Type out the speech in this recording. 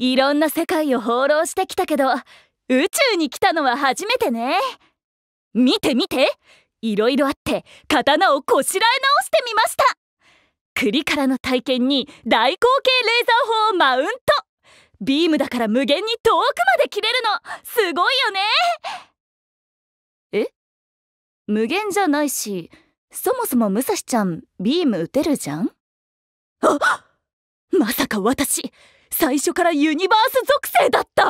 いろんな世界を放浪してきたけど宇宙に来たのは初めてね見て見ていろいろあって刀をこしらえ直してみました栗からの体験に大口径レーザー砲をマウントビームだから無限に遠くまで切れるのすごいよねえ無限じゃないしそもそも武蔵ちゃんビーム撃てるじゃんあまさか私最初からユニバース属性だった